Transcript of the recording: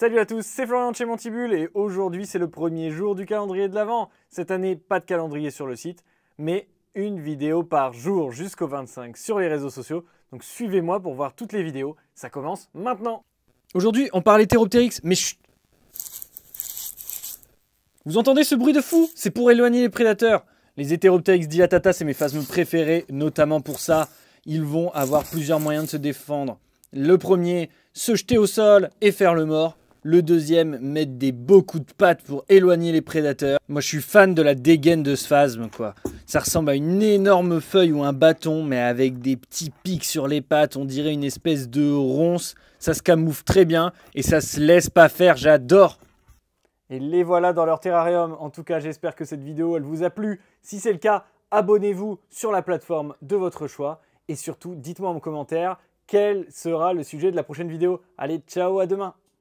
Salut à tous, c'est Florian de chez Montibule et aujourd'hui c'est le premier jour du calendrier de l'Avent. Cette année, pas de calendrier sur le site, mais une vidéo par jour jusqu'au 25 sur les réseaux sociaux. Donc suivez-moi pour voir toutes les vidéos, ça commence maintenant. Aujourd'hui, on parle hétéroptérix, mais chut Vous entendez ce bruit de fou C'est pour éloigner les prédateurs. Les hétéroptérix dilatata, c'est mes phasmes préférés, notamment pour ça. Ils vont avoir plusieurs moyens de se défendre. Le premier, se jeter au sol et faire le mort. Le deuxième, mettre des beaux coups de pattes pour éloigner les prédateurs. Moi, je suis fan de la dégaine de Sphasme, quoi. Ça ressemble à une énorme feuille ou un bâton, mais avec des petits pics sur les pattes. On dirait une espèce de ronce. Ça se camoufle très bien et ça se laisse pas faire. J'adore. Et les voilà dans leur terrarium. En tout cas, j'espère que cette vidéo, elle vous a plu. Si c'est le cas, abonnez-vous sur la plateforme de votre choix. Et surtout, dites-moi en commentaire quel sera le sujet de la prochaine vidéo. Allez, ciao, à demain